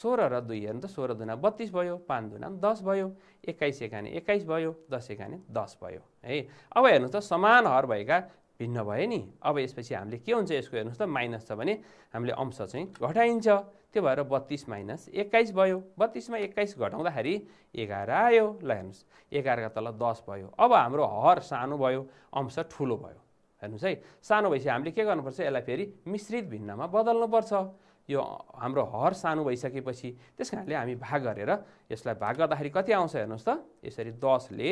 Speaker 1: सोह्र र दुई हेर्नु त सोह्र दुना बत्तिस भयो पाँच दुना दस भयो एक्काइस एकाने एक्काइस भयो दस एकाने दस भयो है अब हेर्नु त समान हर भएका भिन्न भयो नि अब यसपछि हामीले के हुन्छ यसको हेर्नुहोस् त माइनस छ भने हामीले अंश चाहिँ घटाइन्छ त्यो भएर बत्तिस माइनस एक्काइस भयो बत्तिसमा एक्काइस घटाउँदाखेरि एघार आयो ल हेर्नुहोस् एघारका तल दस भयो अब हाम्रो हर सानो भयो अंश ठुलो भयो हेर्नुहोस् है सानो भएपछि हामीले के गर्नुपर्छ यसलाई फेरि मिश्रित भिन्नमा बदल्नुपर्छ यो हाम्रो हर सानो भइसकेपछि त्यस कारणले हामी भाग गरेर यसलाई भाग गर्दाखेरि कति आउँछ हेर्नुहोस् त यसरी दसले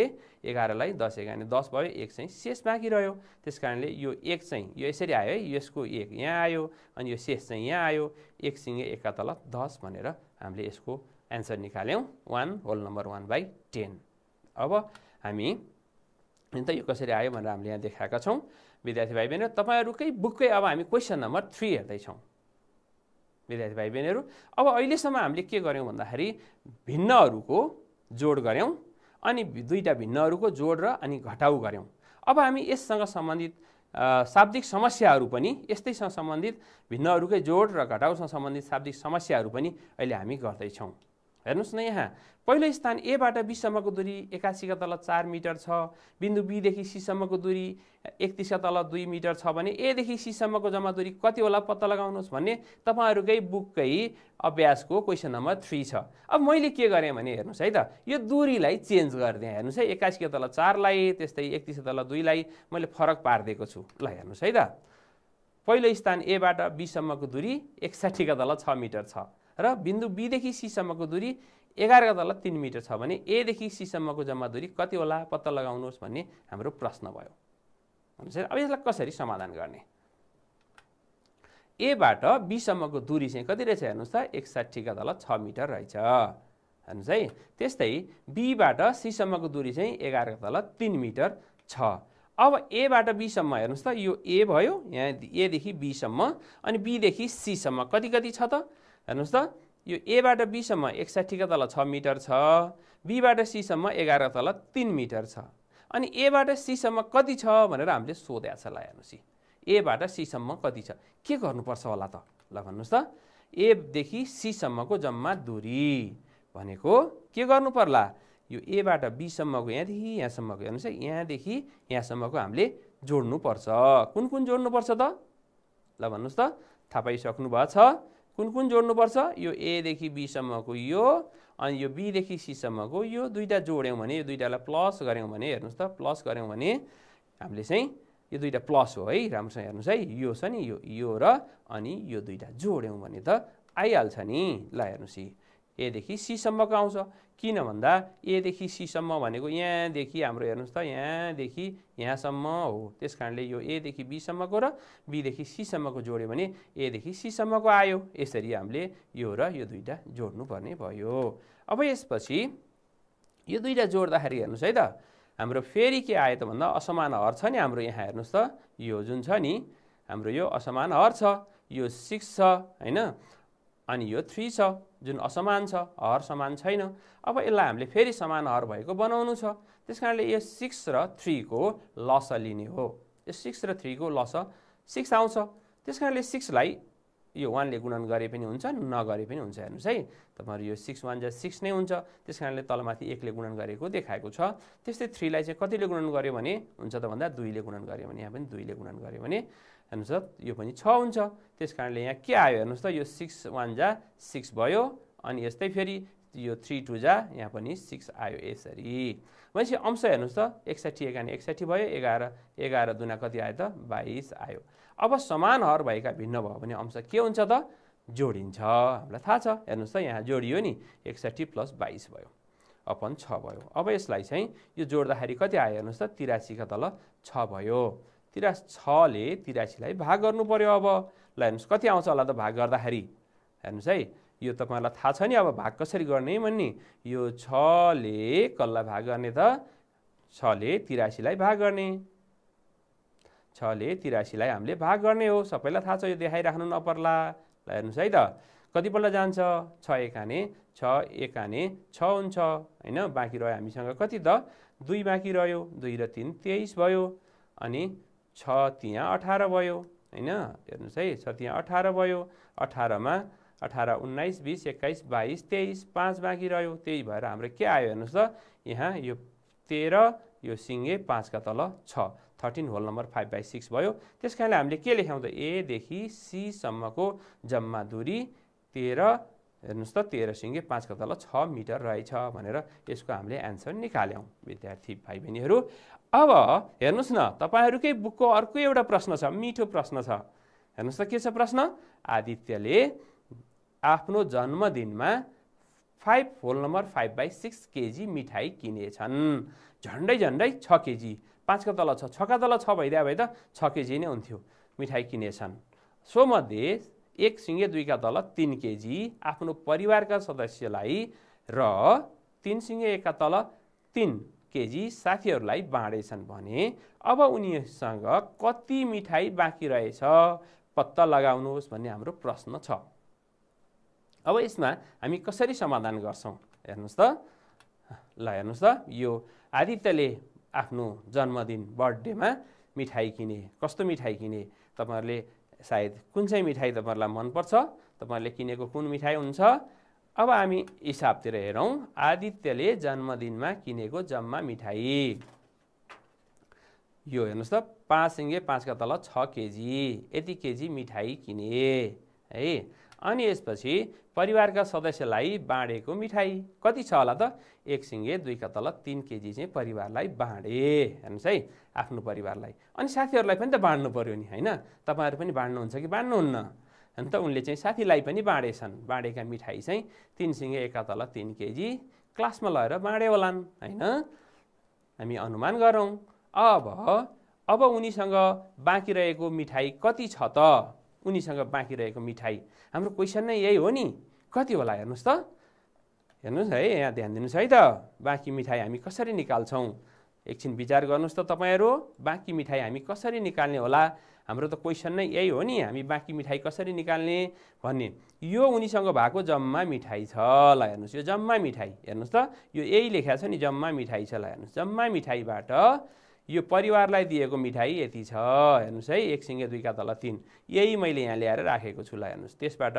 Speaker 1: एघारलाई दस एघार दस भयो एक चाहिँ शेष बाँकी रह्यो त्यस कारणले यो एक चाहिँ यो यसरी आयो है यसको एक यहाँ आयो अनि यो शेष चाहिँ यहाँ आयो एक सिँगे एका तल दस भनेर हामीले यसको एन्सर निकाल्यौँ one whole number one by ten अब हामी त यो कसरी आयो भनेर हामीले यहाँ देखाएका छौँ विद्यार्थी भाइ बहिनी तपाईँहरूकै बुककै अब हामी क्वेसन नम्बर थ्री हेर्दैछौँ विद्यार्थी भाइ बहिनीहरू अब अहिलेसम्म हामीले के गऱ्यौँ भन्दाखेरि भिन्नहरूको जोड गऱ्यौँ अनि दुईवटा भिन्नहरूको जोड र अनि घटाउ गऱ्यौँ अब हामी यससँग सम्बन्धित शाब्दिक समस्याहरू पनि यस्तैसँग सम्बन्धित भिन्नहरूकै जोड र घटाउसँग सम्बन्धित शाब्दिक समस्याहरू पनि अहिले हामी गर्दैछौँ हेर्नुहोस् न यहाँ पहिलो स्थान एबाट बिसम्मको दूरी एकासीका तल चार मिटर छ बिन्दु बीदेखि सीसम्मको दूरी एकतिसका तल दुई मिटर छ भने एदेखि सीसम्मको जम्मा दूरी कति होला पत्ता लगाउनुहोस् भन्ने तपाईँहरूकै बुककै अभ्यासको क्वेसन नम्बर थ्री छ अब मैले के गरेँ भने हेर्नुहोस् है त यो दूरीलाई चेन्ज गरिदिएँ हेर्नुहोस् है एक्कासीका तल चारलाई त्यस्तै एकतिसका तल दुईलाई मैले फरक पारिदिएको छु ल हेर्नुहोस् है त पहिलो स्थान एबाट बिसम्मको दूरी एकसाठीका तल छ मिटर छ र बिन्दु बीदेखि सीसम्मको दूरी एघार तल तिन मिटर छ भने एदेखि सीसम्मको जम्मा दूरी कति होला पत्ता लगाउनुहोस् भन्ने हाम्रो प्रश्न भयो अब यसलाई कसरी समाधान गर्ने एबाट बीसम्मको दूरी चाहिँ कति रहेछ हेर्नुहोस् त एकसाठीका तल छ मिटर रहेछ हेर्नुहोस् है त्यस्तै बीबाट सीसम्मको दूरी चाहिँ एघार तल तिन मिटर छ अब एबाट बीसम्म हेर्नुहोस् त यो ए भयो यहाँ एदेखि बीसम्म अनि बीदेखि सीसम्म कति कति छ त हेर्नुहोस् त यो एबाट बीसम्म एकसाठीको तल छ मिटर छ बीबाट सीसम्म एघार तल तिन मिटर छ अनि एबाट सीसम्म कति छ भनेर हामीले सोधेको छ ल हेर्नुहोस् एबाट सीसम्म कति छ के गर्नुपर्छ होला त ल भन्नुहोस् त एदेखि सीसम्मको जम्मा दुरी भनेको के गर्नु पर्ला यो एबाट बीसम्मको यहाँदेखि यहाँसम्मको हेर्नुहोस् है यहाँदेखि यहाँसम्मको हामीले जोड्नुपर्छ कुन कुन जोड्नुपर्छ त ल भन्नुहोस् त थाहा पाइसक्नु भएको छ कुन कुन जोड्नुपर्छ यो एदेखि बीसम्मको यो अनि यो बीदेखि सीसम्मको यो दुईवटा जोड्यौँ भने यो दुईवटालाई प्लस गऱ्यौँ भने हेर्नुहोस् त प्लस गऱ्यौँ भने हामीले चाहिँ यो दुईवटा प्लस हो है राम्रोसँग हेर्नुहोस् है यो छ नि यो यो र अनि यो दुईवटा जोड्यौँ भने त आइहाल्छ नि ल हेर्नुहोस् यी एदेखि सीसम्मको आउँछ किन भन्दा एदेखि सीसम्म भनेको यहाँदेखि हाम्रो हेर्नुहोस् त यहाँदेखि यहाँसम्म हो त्यस कारणले यो एदेखि बीसम्मको र बीदेखि सीसम्मको जोड्यो भने एदेखि सीसम्मको आयो यसरी हामीले यो र यो दुईवटा जोड्नुपर्ने भयो अब यसपछि यो दुईवटा जोड्दाखेरि हेर्नुहोस् है त हाम्रो फेरि के आयो त भन्दा असमान हर छ नि हाम्रो यहाँ हेर्नुहोस् त यो जुन छ नि हाम्रो यो असमान हर छ यो सिक्स छ होइन अनि यो थ्री छ जुन असमान छ हर समान छैन अब यसलाई हामीले फेरि समान हर भएको बनाउनु छ त्यस कारणले यो सिक्स र थ्रीको लस लिने हो यो सिक्स र थ्रीको लस सिक्स आउँछ त्यस कारणले सिक्सलाई यो वानले गुणन गरे पनि हुन्छ नगरे पनि हुन्छ हेर्नुहोस् है तपाईँहरू यो सिक्स वान जा सिक्स नै हुन्छ त्यस कारणले तलमाथि एकले गुणन गरेको देखाएको छ त्यस्तै थ्रीलाई चाहिँ कतिले गुणन गऱ्यो भने हुन्छ त भन्दा दुईले गुणन गऱ्यो भने यहाँ पनि दुईले गुणन गऱ्यो भने हेर्नुहोस् त यो पनि छ हुन्छ त्यस कारणले यहाँ के आयो हेर्नुहोस् त यो सिक्स वान जा सिक्स भयो अनि यस्तै फेरि यो थ्री टू जा यहाँ पनि सिक्स आयो यसरी भनेपछि अंश हेर्नुहोस् त एकसाठी एकानी एकसाठी भयो एघार एघार दुना कति आयो त बाइस आयो अब समान हर भएका भिन्न भयो भने अंश के हुन्छ त जोडिन्छ हामीलाई थाहा छ हेर्नुहोस् त यहाँ जोडियो नि एकसाठी प्लस बाइस भयो अपन छ भयो अब यसलाई चाहिँ यो जोड्दाखेरि कति आयो हेर्नुहोस् त तिरासीका तल छ भयो तिरा छले तिरासीलाई भाग गर्नु पऱ्यो अब ल हेर्नुहोस् कति आउँछ होला त भाग गर्दाखेरि हेर्नुहोस् है यो तपाईँहरूलाई थाहा छ नि अब भाग कसरी गर्ने भन्ने यो छले कसलाई भाग गर्ने त छले तिरासीलाई भाग गर्ने छले तिरासीलाई हामीले भाग गर्ने हो सबैलाई थाहा छ यो देखाइराख्नु नपर्ला ल हेर्नुहोस् है त कतिपल्ट जान्छ छ एकाने छ एकाने छ हुन्छ होइन बाँकी रह्यो हामीसँग कति त दुई बाँकी रह्यो दुई र तिन तेइस भयो अनि छ त्यहाँ अठार भयो होइन हेर्नुहोस् है छ त्यहाँ अठार भयो अठारमा अठार उन्नाइस बिस एक्काइस बाइस तेइस पाँच बाँकी रह्यो त्यही भएर हाम्रो के आयो हेर्नुहोस् त यहाँ यो तेह्र यो सिङ्गे पाँचका तल छ thirteen whole number five by six भयो त्यस कारणले हामीले के लेख्यौँ त एदेखि सीसम्मको जम्मा दुरी तेह्र हेर्नुहोस् त तेह्र सिङ्गे पाँचका तल छ मिटर रहेछ भनेर यसको हामीले एन्सर निकाल्यौँ विद्यार्थी भाइ बहिनीहरू अब हेर्नुहोस् न तपाईँहरूकै बुकको अर्को एउटा प्रश्न छ मिठो प्रश्न छ हेर्नुहोस् त के छ प्रश्न आदित्यले आफ्नो जन्मदिनमा five whole number five by six KG मिठाई किनेछन् झन्डै झन्डै छ केजी पाँचको तल छ छका तल छ भइदियो भए त छ केजी नै हुन्थ्यो मिठाई किनेछन् सोमध्ये एक सिङ्गे दुईका तल तिन केजी आफ्नो परिवारका सदस्यलाई र तिन सिङ्गे एकका तल तिन केजी साथीहरूलाई बाँडेछन् भने अब उनीहरूसँग कति मिठाई बाँकी रहेछ पत्ता लगाउनुहोस् भन्ने हाम्रो प्रश्न छ अब यसमा हामी कसरी समाधान गर्छौँ हेर्नुहोस् त ल हेर्नुहोस् त यो आदित्यले आफ्नो जन्मदिन बर्थडेमा मिठाई किने कस्तो मिठाई किने तपाईँहरूले सायद कुन चाहिँ मिठाई तपाईँहरूलाई मनपर्छ तपाईँहरूले किनेको कुन मिठाई हुन्छ अब हामी हिसाबतिर हेरौँ आदित्यले जन्मदिनमा किनेको जम्मा मिठाई यो हेर्नुहोस् त पाँच सिङ्गे पाँचका तल छ केजी यति केजी मिठाई किने है अनि यसपछि परिवारका सदस्यलाई बाँडेको मिठाई कति छ होला त एक सिङ्गे दुईका तल तिन केजी चाहिँ परिवारलाई बाँडे हेर्नुहोस् है आफ्नो परिवारलाई अनि साथीहरूलाई पनि त बाँड्नु पऱ्यो नि होइन तपाईँहरू पनि बाँड्नुहुन्छ कि बाँड्नुहुन्न अन्त उनले चाहिँ साथीलाई पनि बाँडेछन् बाँडेका मिठाई चाहिँ तिनसँग एकातल तिन केजी क्लासमा लगेर बाँडे होलान् होइन हामी अनुमान गरौँ अब अब उनीसँग बाँकी रहेको मिठाई कति छ त उनीसँग बाँकी रहेको मिठाई हाम्रो क्वेसन नै यही हो नि कति होला हेर्नुहोस् त हेर्नुहोस् है यहाँ ध्यान दिनुहोस् है त बाँकी मिठाई हामी कसरी निकाल्छौँ एकछिन विचार गर्नुहोस् त तपाईँहरू बाँकी मिठाई हामी कसरी निकाल्ने होला हाम्रो त क्वेसन नै यही हो नि हामी बाँकी मिठाई कसरी निकाल्ने भन्ने यो उनीसँग भएको जम्मा मिठाई छ ल हेर्नुहोस् यो जम्मा मिठाई हेर्नुहोस् त यो यही लेखा छ नि जम्मा मिठाई छ ल हेर्नुहोस् जम्मा मिठाईबाट यो परिवारलाई दिएको मिठाई यति छ हेर्नुहोस् है एक सिङ्गे दुईका तल तिन यही मैले यहाँ ल्याएर राखेको छु ल हेर्नुहोस् त्यसबाट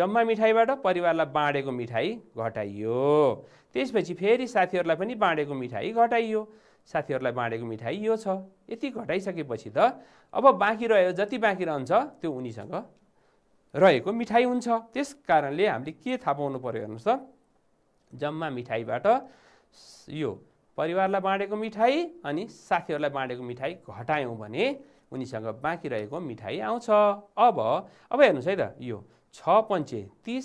Speaker 1: जम्मा मिठाईबाट परिवारलाई बाँडेको मिठाई घटाइयो त्यसपछि फेरि साथीहरूलाई पनि बाँडेको मिठाई घटाइयो साथीहरूलाई बाँडेको मिठाई यो छ यति घटाइसकेपछि त अब बाँकी रह्यो जति बाँकी रहन्छ त्यो उनीसँग रहेको मिठाई हुन्छ त्यस कारणले हामीले के थाहा पाउनु पऱ्यो हेर्नुहोस् त जम्मा मिठाईबाट यो परिवारलाई बाँडेको मिठाई अनि साथीहरूलाई बाँडेको मिठाई घटायौँ भने उनीसँग बाँकी रहेको मिठाई आउँछ अब अब हेर्नुहोस् है त यो छ पञ्चे तिस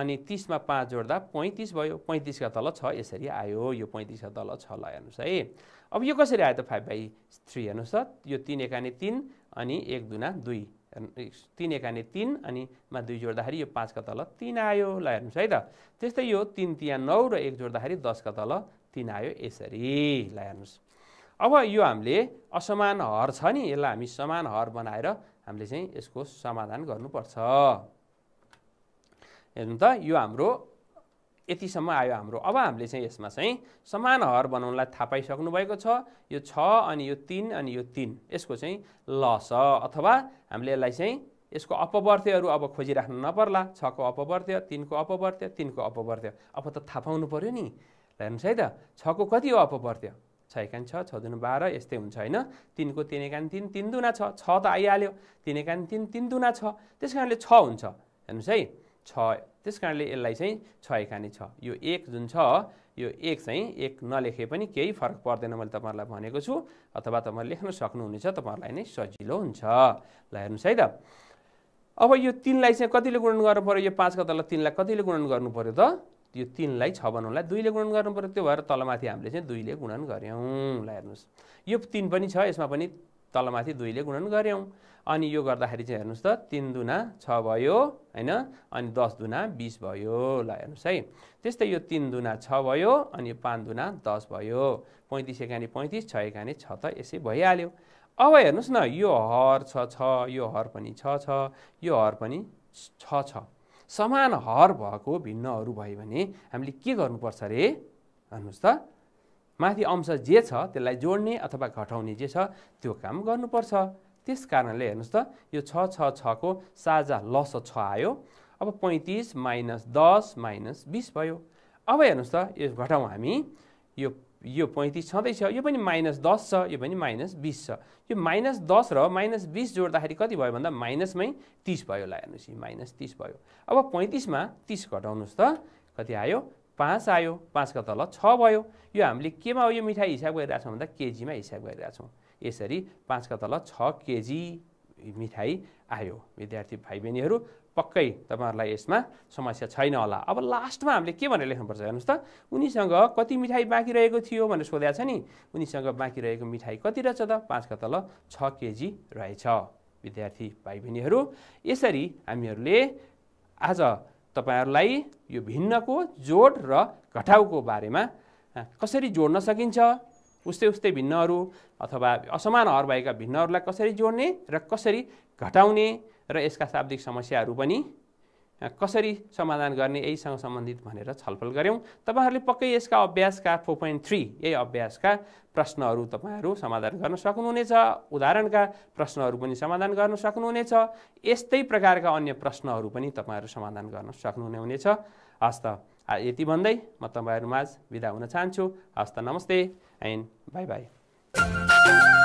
Speaker 1: अनि तिसमा पाँच जोड्दा पैँतिस भयो पैँतिसका तल छ यसरी आयो यो पैँतिसका तल छ ल हेर्नुहोस् है अब यो कसरी आयो त फाइभ बाई थ्री हेर्नुहोस् त यो तिन एकाने तिन अनि एक दुना दुई तिन एकाने तिन मा दुई जोड्दाखेरि यो पाँचका तल तिन आयो ल हेर्नुहोस् है त त्यस्तै यो तिन तिया नौ र एक जोड्दाखेरि दसका तल तिन आयो यसरी ल हेर्नुहोस् अब यो हामीले असमान हर छ नि यसलाई हामी समान हर बनाएर हामीले चाहिँ यसको समाधान गर्नुपर्छ हेर्नु त यो हाम्रो यतिसम्म आयो हाम्रो अब हामीले चाहिँ यसमा चाहिँ समान हर बनाउनलाई थाहा पाइसक्नु भएको छ यो छ अनि यो तिन अनि यो तिन यसको चाहिँ लस अथवा हामीले यसलाई चाहिँ यसको अपवर्त्यहरू अब खोजिराख्नु नपर्ला छको अपवर्त्य तिनको अपवर्त्य तिनको अपवर्त्य अब त थाहा पाउनु पऱ्यो नि हेर्नुहोस् है त छको कति हो अपवर्त्य छ एकान छ छ दुना बाह्र यस्तै हुन्छ होइन तिनको तिन एकान तिन तिन दुना छ त आइहाल्यो तिन एकान तिन तिन दुना छ त्यस कारणले छ हुन्छ हेर्नुहोस् है छ त्यस कारणले यसलाई चाहिँ छ एकानी छ यो एक जुन छ यो एक चाहिँ एक नलेखे पनि केही फरक पर्दैन मैले तपाईँहरूलाई भनेको छु अथवा तपाईँहरू लेख्न सक्नुहुनेछ तपाईँहरूलाई नै सजिलो हुन्छ ल हेर्नुहोस् है त अब यो तिनलाई चाहिँ कतिले गुणन गर्नु पऱ्यो यो पाँचको तल तिनलाई कतिले गुणन गर्नु पऱ्यो त यो तिनलाई छ बनाउनलाई दुईले गुणन गर्नु पऱ्यो त्यो भएर तलमाथि हामीले चाहिँ दुईले गुणन गऱ्यौँ ल हेर्नुहोस् यो तिन पनि छ यसमा पनि तलमाथि दुईले गुणन गऱ्यौँ अनि यो गर्दाखेरि चाहिँ हेर्नुहोस् त तिन दुना छ भयो होइन अनि दस दुना बिस भयो ल हेर्नुहोस् है त्यस्तै यो तिन दुना छ भयो अनि पाँच दुना दस भयो पैँतिस एकानी पैँतिस छ एकानी छ त यसै भइहाल्यो अब हेर्नुहोस् न यो हर छ छ यो हर पनि छ छ यो हर पनि छ छ समान हर भएको भिन्नहरू भयो भने हामीले के गर्नुपर्छ अरे हेर्नुहोस् त माथि अंश जे छ त्यसलाई जोड्ने अथवा घटाउने जे छ त्यो काम गर्नुपर्छ त्यस कारणले हेर्नुहोस् त यो छ छ छको साझा लस छ आयो अब पैँतिस माइनस दस माइनस बिस भयो अब हेर्नुहोस् त यो घटाउँ हामी यो यो पैँतिस छँदैछ यो पनि माइनस दस छ यो पनि माइनस बिस छ यो माइनस दस र माइनस बिस जोड्दाखेरि कति भयो भन्दा माइनसमै तिस भयो ल हेर्नुहोस् यो माइनस तिस भयो अब पैँतिसमा तिस घटाउनुहोस् त कति आयो पाँच आयो पाँचका तल छ भयो यो हामीले केमा यो मिठाई हिसाब गरिरहेछौँ भन्दा केजीमा हिसाब गरिरहेछौँ यसरी पाँचका तल छ केजी मिठाई आयो विद्यार्थी भाइ बहिनीहरू पक्कै तपाईँहरूलाई यसमा समस्या छैन होला अब लास्टमा हामीले के भनेर लेख्नुपर्छ हेर्नुहोस् त उनीसँग कति मिठाई बाँकी रहेको थियो भनेर सोधेको छ नि उनीसँग बाँकी रहेको मिठाई कति रहेछ त पाँचका तल छ केजी रहेछ विद्यार्थी भाइ बहिनीहरू यसरी हामीहरूले आज तपाईँहरूलाई यो भिन्नको जोड र घटाउको बारेमा कसरी जोड्न सकिन्छ उस्तै उस्तै भिन्नहरू अथवा असमान हर भएका भिन्नहरूलाई कसरी जोड्ने र कसरी घटाउने र यसका शाब्दिक समस्याहरू पनि कसरी समाधान गर्ने यहीसँग सम्बन्धित भनेर छलफल गऱ्यौँ तपाईँहरूले पक्कै यसका अभ्यासका फोर पोइन्ट थ्री यही अभ्यासका प्रश्नहरू तपाईँहरू समाधान गर्न सक्नुहुनेछ उदाहरणका प्रश्नहरू पनि समाधान गर्न सक्नुहुनेछ यस्तै प्रकारका अन्य प्रश्नहरू पनि तपाईँहरू समाधान गर्न सक्नुहुने हुनेछ हस् त यति भन्दै म तपाईँहरूमाझ विदा हुन चाहन्छु हस् त नमस्ते एन्ड बाई बाई